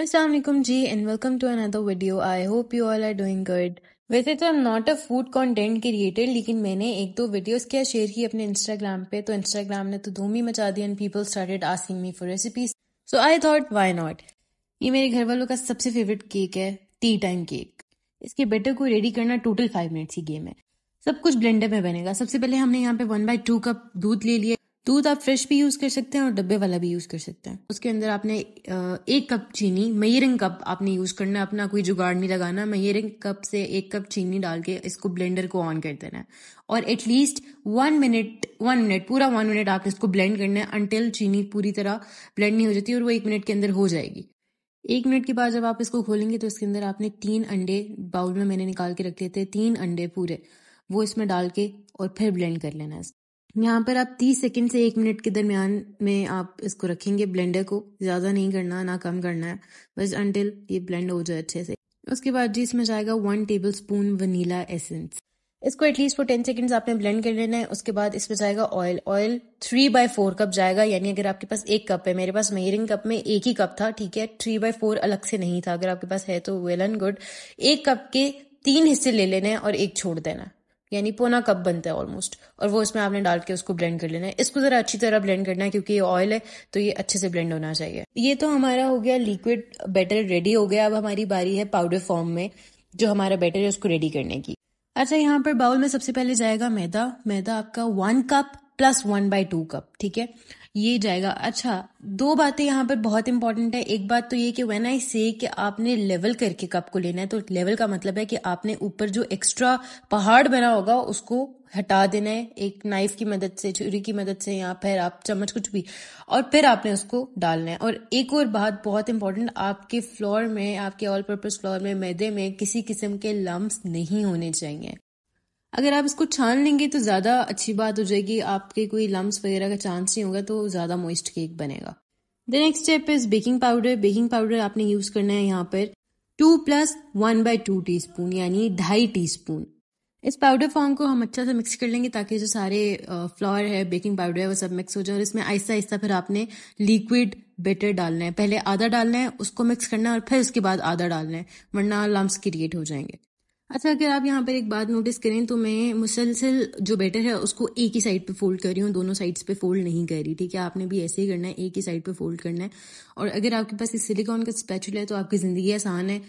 Aslam ji and welcome to another video I hope you all are doing good वैसे तो I am not a food content creator लेकिन मैंने एक दो videos क्या शेयर की अपने इंस्टाग्राम पे तो इंस्टाग्राम ने तो धूम ही मचा दी and people started asking me for recipes so I thought why not ये मेरे घर वालों का सबसे फेवरेट केक है टी टाइम केक इसके बेटर को रेडी करना टोटल फाइव मिनट्स ही गेम है सब कुछ ब्लेंडर में बनेगा सबसे पहले हमने यहाँ पे वन बाय टू कप दूध ले लिया दूध आप फ्रेश भी यूज़ कर सकते हैं और डब्बे वाला भी यूज़ कर सकते हैं उसके अंदर आपने एक कप चीनी मयरिंग कप आपने यूज़ करना है अपना कोई जुगाड़ नहीं लगाना मयरिंग कप से एक कप चीनी डाल के इसको ब्लेंडर को ऑन कर देना है और at least one minute one minute पूरा वन मिनट आप इसको ब्लेंड करना है अनटिल चीनी पूरी तरह ब्लेंड नहीं हो जाती और वो एक मिनट के अंदर हो जाएगी एक मिनट के बाद जब आप इसको खोलेंगे तो इसके अंदर आपने तीन अंडे बाउल में मैंने निकाल के रख थे तीन अंडे पूरे वो इसमें डाल के और फिर ब्लेंड कर लेना है यहाँ पर आप 30 सेकंड से एक मिनट के दरमियान में आप इसको रखेंगे ब्लेंडर को ज़्यादा नहीं करना ना कम करना है बस अंटिल ये ब्लेंड हो जाए अच्छे से उसके बाद जी इसमें जाएगा one tablespoon vanilla essence इसको एटलीस्ट फॉर टेन सेकेंड आपने ब्लेंड कर लेना है उसके बाद इसमें जाएगा oil oil three by four cup जाएगा यानी अगर आपके पास एक कप है मेरे पास मेयरिंग कप में एक ही कप था ठीक है थ्री बाय फोर अलग से नहीं था अगर आपके पास है तो वेल एंड गुड एक कप के तीन हिस्से ले लेने हैं और एक छोड़ देना यानी पोना कप बनता है ऑलमोस्ट और वो इसमें आपने डाल के उसको ब्लेंड कर लेना है इसको ज़रा अच्छी तरह ब्लेंड करना है क्योंकि ये ऑयल है तो ये अच्छे से ब्लेंड होना चाहिए ये तो हमारा हो गया लिक्विड बैटर रेडी हो गया अब हमारी बारी है पाउडर फॉर्म में जो हमारा बैटर है उसको रेडी करने की अच्छा यहाँ पर बाउल में सबसे पहले जाएगा मैदा मैदा आपका one cup plus one by two cup ठीक है ये जाएगा अच्छा दो बातें यहाँ पर बहुत इंपॉर्टेंट है एक बात तो ये कि व्हेन आई से कि आपने लेवल करके कप को लेना है तो लेवल का मतलब है कि आपने ऊपर जो एक्स्ट्रा पहाड़ बना होगा उसको हटा देना है एक नाइफ की मदद से छुरी की मदद से या फिर आप चम्मच कुछ भी और फिर आपने उसको डालना है और एक और बात बहुत इंपॉर्टेंट आपके फ्लोर में आपके ऑल पर्पज फ्लोर में मैदे में किसी किस्म के लम्ब नहीं होने चाहिए अगर आप इसको छान लेंगे तो ज़्यादा अच्छी बात हो जाएगी आपके कोई लम्स वगैरह का चांस नहीं होगा तो ज़्यादा मोइस्ट केक बनेगा the next step is baking powder baking powder आपने यूज़ करना है यहाँ पर two plus one by two teaspoon यानी ढाई टी स्पून इस पाउडर फॉर्म को हम अच्छा से मिक्स कर लेंगे ताकि जो सारे फ्लावर है बेकिंग पाउडर है वो सब मिक्स हो जाए और इसमें आहिस्ता आहिस्ता फिर आपने लिक्विड बेटर डालना है पहले आधा डालना है उसको मिक्स करना है और फिर उसके बाद आधा डालना है वरना लम्स क्रिएट हो जाएंगे अच्छा अगर आप यहाँ पर एक बात नोटिस करें तो मैं मुसलसल जो बेटर है उसको एक ही साइड पे फोल्ड कर रही हूँ दोनों साइड्स पे फोल्ड नहीं कर रही ठीक है आपने भी ऐसे ही करना है एक ही साइड पे फोल्ड करना है और अगर आपके पास सिलिकॉन का स्पेचुल है तो आपकी ज़िंदगी आसान है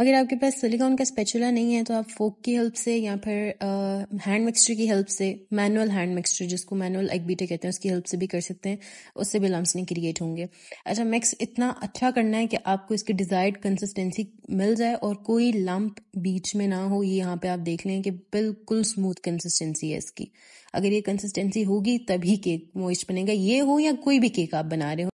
अगर आपके पास सिलिकॉन का स्पेचुला नहीं है तो आप फोक की हेल्प से या फिर हैंड मिक्सचर की हेल्प से मैनुअल हैंड मिक्सचर जिसको मैनुअल एग बीटे कहते हैं उसकी हेल्प से भी कर सकते हैं उससे भी लम्स नहीं क्रिएट होंगे अच्छा मिक्स इतना अच्छा करना है कि आपको इसकी डिज़ायर्ड कंसिस्टेंसी मिल जाए और कोई लम्प बीच में ना हो ये यहाँ पर आप देख लें कि बिल्कुल स्मूथ कंसिस्टेंसी है इसकी अगर ये कंसिस्टेंसी होगी तभी केक मोइस्ट बनेगा ये हो या कोई भी केक आप बना रहे हो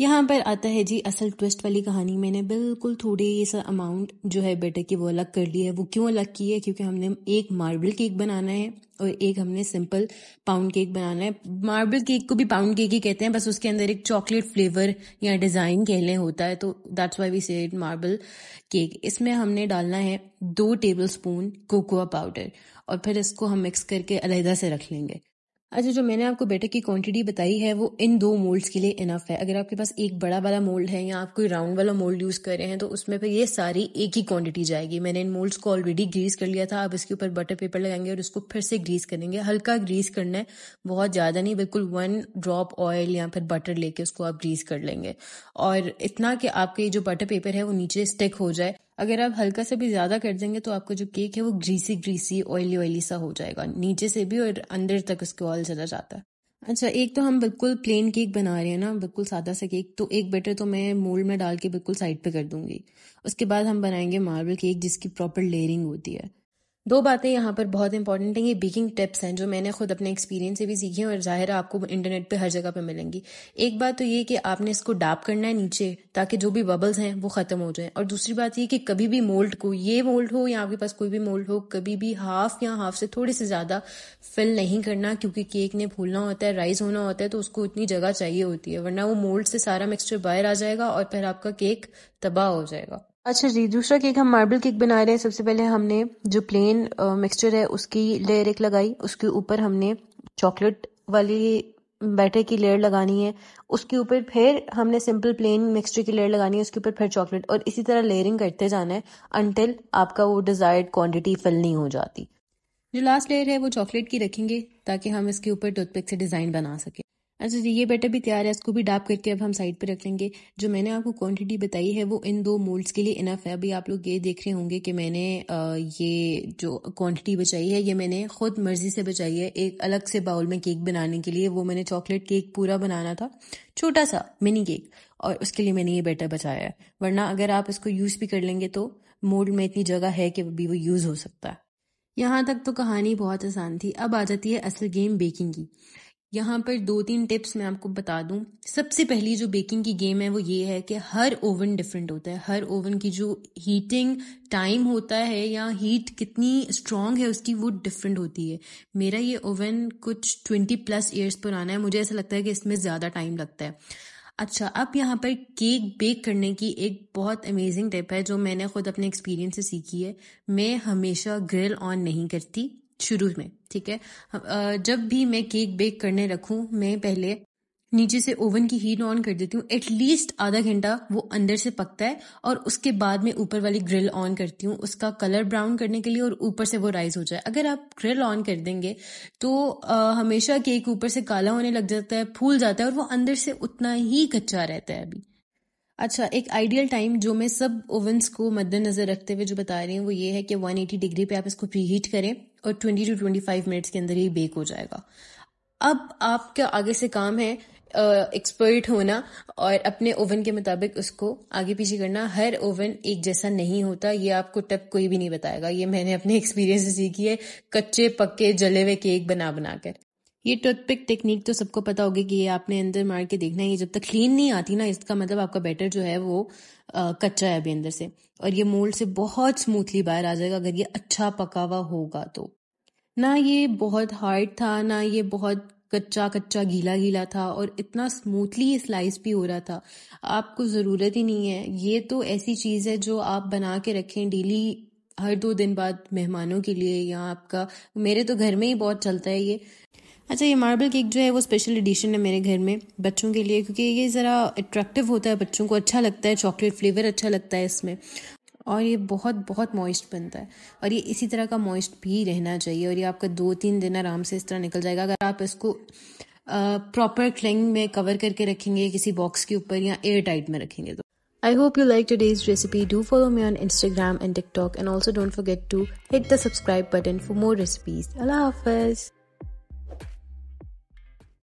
यहाँ पर आता है जी असल ट्विस्ट वाली कहानी मैंने बिल्कुल थोड़ी सा अमाउंट जो है बेटर की वो अलग कर ली है वो क्यों अलग की है क्योंकि हमने एक मार्बल केक बनाना है और एक हमने सिंपल पाउंड केक बनाना है मार्बल केक को भी पाउंड केक ही कहते हैं बस उसके अंदर एक चॉकलेट फ्लेवर या डिज़ाइन कह लें होता है तो that's why we said marble cake इसमें हमने डालना है दो टेबल स्पून कोकोआ पाउडर और फिर इसको हम मिक्स करके अलहदा से रख लेंगे अच्छा जो मैंने आपको बेटर की क्वांटिटी बताई है वो इन दो मोल्ड्स के लिए इनफ है अगर आपके पास एक बड़ा वाला मोल्ड है या आप कोई राउंड वाला मोल्ड यूज़ कर रहे हैं तो उसमें फिर ये सारी एक ही क्वांटिटी जाएगी मैंने इन मोल्ड्स को ऑलरेडी ग्रीस कर लिया था अब इसके ऊपर बटर पेपर लगाएंगे और उसको फिर से ग्रीस करेंगे हल्का ग्रीस करना है बहुत ज़्यादा नहीं बिल्कुल वन ड्रॉप ऑयल या फिर बटर लेके उसको आप ग्रीस कर लेंगे और इतना कि आपके जो बटर पेपर है वो नीचे स्टिक हो जाए अगर आप हल्का सा भी ज़्यादा कर देंगे तो आपका जो केक है वो ग्रीसी ग्रीसी ऑयली ऑयली सा हो जाएगा नीचे से भी और अंदर तक उसको ऑयल चला जाता है अच्छा एक तो हम बिल्कुल प्लेन केक बना रहे हैं ना बिल्कुल सादा सा केक तो एक बेटर तो मैं मोल्ड में डाल के बिल्कुल साइड पे कर दूंगी उसके बाद हम बनाएंगे मार्बल केक जिसकी प्रॉपर लेयरिंग होती है दो बातें यहाँ पर बहुत इंपॉर्टेंट हैं ये बेकिंग टिप्स हैं जो मैंने खुद अपने एक्सपीरियंस से भी सीखी हैं और ज़ाहिर है आपको इंटरनेट पे हर जगह पे मिलेंगी एक बात तो ये कि आपने इसको डाप करना है नीचे ताकि जो भी बबल्स हैं वो ख़त्म हो जाए और दूसरी बात ये कि कभी भी मोल्ड को ये मोल्ड हो या आपके पास कोई भी मोल्ड हो कभी भी हाफ या हाफ से थोड़ी से ज़्यादा फिल नहीं करना क्योंकि केक ने फूलना होता है राइस होना होता है तो उसको इतनी जगह चाहिए होती है वरना वो मोल्ड से सारा मिक्सचर बाहर आ जाएगा और फिर आपका केक तबाह हो जाएगा अच्छा जी दूसरा केक हम मार्बल केक बना रहे हैं सबसे पहले हमने जो प्लेन मिक्सचर है उसकी लेयर एक लगाई उसके ऊपर हमने चॉकलेट वाली बैटर की लेयर लगानी है उसके ऊपर फिर हमने सिंपल प्लेन मिक्सचर की लेयर लगानी है उसके ऊपर फिर चॉकलेट और इसी तरह लेयरिंग करते जाना है अनटिल आपका वो डिज़ायर्ड क्वांटिटी फिल नहीं हो जाती जो लास्ट लेयर है वो चॉकलेट की रखेंगे ताकि हम इसके ऊपर टूथपिक से डिज़ाइन बना सकें अच्छा जी ये बैटर भी तैयार है इसको भी डाप करके अब हम साइड पे रख लेंगे जो मैंने आपको क्वांटिटी बताई है वो इन दो मोल्ड्स के लिए इनफ है अभी आप लोग ये देख रहे होंगे कि मैंने ये जो क्वांटिटी बचाई है ये मैंने खुद मर्जी से बचाई है एक अलग से बाउल में केक बनाने के लिए वो मैंने चॉकलेट केक पूरा बनाना था छोटा सा मिनी केक और उसके लिए मैंने ये बैटर बचाया है वरना अगर आप इसको यूज़ भी कर लेंगे तो मोल्ड में इतनी जगह है कि भी वो यूज़ हो सकता है यहाँ तक तो कहानी बहुत आसान थी अब आ जाती है असल गेम बेकिंग की यहाँ पर दो तीन टिप्स मैं आपको बता दूं सबसे पहली जो बेकिंग की गेम है वो ये है कि हर ओवन डिफरेंट होता है हर ओवन की जो हीटिंग टाइम होता है या हीट कितनी स्ट्रांग है उसकी वो डिफरेंट होती है मेरा ये ओवन कुछ ट्वेंटी प्लस ईयर्स पुराना है मुझे ऐसा लगता है कि इसमें ज़्यादा टाइम लगता है अच्छा अब यहाँ पर केक बेक करने की एक बहुत अमेजिंग टिप है जो मैंने खुद अपने एक्सपीरियंस से सीखी है मैं हमेशा ग्रिल ऑन नहीं करती शुरू में ठीक है जब भी मैं केक बेक करने रखूँ मैं पहले नीचे से ओवन की हीट ऑन कर देती हूँ एटलीस्ट आधा घंटा वो अंदर से पकता है और उसके बाद में ऊपर वाली ग्रिल ऑन करती हूँ उसका कलर ब्राउन करने के लिए और ऊपर से वो राइज हो जाए अगर आप ग्रिल ऑन कर देंगे तो आ, हमेशा केक ऊपर से काला होने लग जाता है फूल जाता है और वो अंदर से उतना ही कच्चा रहता है अभी अच्छा एक आइडियल टाइम जो मैं सब ओवंस को मद्देनजर रखते हुए जो बता रही हूँ वो ये है कि 180 डिग्री पे आप इसको प्री हीट करें और 20 टू 25 मिनट्स के अंदर ही बेक हो जाएगा अब आपका आगे से काम है एक्सपर्ट होना और अपने ओवन के मुताबिक उसको आगे पीछे करना हर ओवन एक जैसा नहीं होता ये आपको टप कोई भी नहीं बताएगा ये मैंने अपने एक्सपीरियंस से सीखी है कच्चे पक्के जले हुए केक बना बना कर ये टूथपिक टेक्निक तो सबको पता होगी कि ये आपने अंदर मार के देखना है ये जब तक क्लीन नहीं आती ना इसका मतलब आपका बैटर जो है वो कच्चा है अभी अंदर से और ये मोल्ड से बहुत स्मूथली बाहर आ जाएगा अगर ये अच्छा पका हुआ होगा तो ना ये बहुत हार्ड था ना ये बहुत कच्चा कच्चा गीला गीला था और इतना स्मूथली ये स्लाइस भी हो रहा था आपको ज़रूरत ही नहीं है ये तो ऐसी चीज़ है जो आप बना के रखें डेली हर दो दिन बाद मेहमानों के लिए या आपका मेरे तो घर में ही बहुत चलता है ये अच्छा ये मार्बल केक जो है वो स्पेशल एडिशन है मेरे घर में बच्चों के लिए क्योंकि ये ज़रा अट्रैक्टिव होता है बच्चों को अच्छा लगता है चॉकलेट फ्लेवर अच्छा लगता है इसमें और ये बहुत बहुत मॉइस्ट बनता है और ये इसी तरह का मॉइस्ट भी रहना चाहिए और ये आपका दो तीन दिन आराम से इस तरह निकल जाएगा अगर आप इसको प्रॉपर क्लिंग में कवर करके रखेंगे किसी बॉक्स के ऊपर या एयर टाइट में रखेंगे तो I hope you like today's recipe do follow me on Instagram and TikTok and also don't forget to hit the subscribe button for more recipes अल्लाह हाफिज़